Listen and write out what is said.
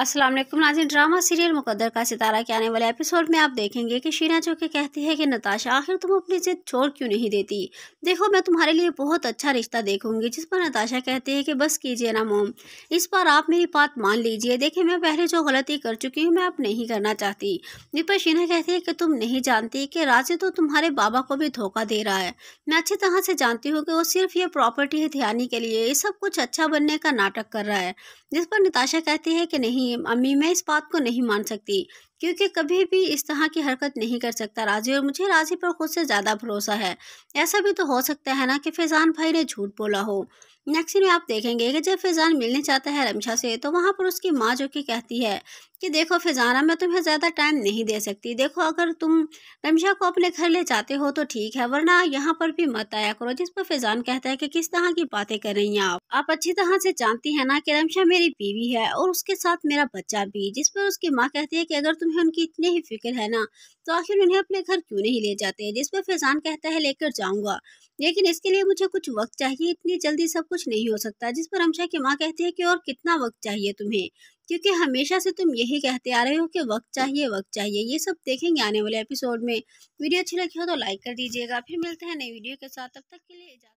असलम नाजिन drama serial Muqaddar ka Sitara के आने वाले एपिसोड में आप देखेंगे कि शीना जो के कहती है कि नताशा आखिर तुम अपनी जिद छोड़ क्यों नहीं देती देखो मैं तुम्हारे लिए बहुत अच्छा रिश्ता देखूंगी जिस पर नताशा कहती है कि बस कीजिए ना मोम इस बार आप मेरी बात मान लीजिए देखिए मैं पहले जो गलती कर चुकी हूँ मैं अब नहीं करना चाहती जिस पर शीना कहती है कि तुम नहीं जानती कि राजे तो तुम्हारे बाबा को भी धोखा दे रहा है मैं अच्छी तरह से जानती हूँ कि वो सिर्फ ये प्रॉपर्टी हथियानी के लिए ये सब कुछ अच्छा बनने का नाटक कर रहा है जिस पर नताशा कहती है कि नहीं नहीं अम्मी मैं इस बात को नहीं मान सकती क्योंकि कभी भी इस तरह की हरकत नहीं कर सकता राजी और मुझे राजी पर खुद से ज़्यादा भरोसा है ऐसा भी तो हो सकता है ना कि फैज़ान भाई ने झूठ बोला हो नेक्स्ट में आप देखेंगे कि जब फैज़ान मिलने जाता है रमशा से तो वहाँ पर उसकी माँ जो कि कहती है कि देखो फिजाना मैं तुम्हें ज़्यादा टाइम नहीं दे सकती देखो अगर तुम रमशा को अपने घर ले जाते हो तो ठीक है वरना यहाँ पर भी मत आया करो जिस पर फैजान कहता है कि किस तरह की बातें कर रही हैं आप आप अच्छी तरह से जानती हैं ना कि रमशा मेरी बीवी है और उसके साथ मेरा बच्चा भी जिस पर उसकी माँ कहती है कि अगर तुम में उनकी इतनी ही फिक्र है ना तो आखिर उन्हें अपने घर क्यों नहीं ले जाते जिस पर फैजान कहता है लेकर जाऊंगा लेकिन इसके लिए मुझे कुछ वक्त चाहिए इतनी जल्दी सब कुछ नहीं हो सकता जिस पर हमशा की माँ कहती है कि और कितना वक्त चाहिए तुम्हें क्योंकि हमेशा से तुम यही कहते आ रहे हो कि वक्त चाहिए वक्त चाहिए ये सब देखेंगे आने वाले एपिसोड में वीडियो अच्छी लगी हो तो लाइक कर दीजिएगा फिर मिलते हैं नई वीडियो के साथ तब तक के लिए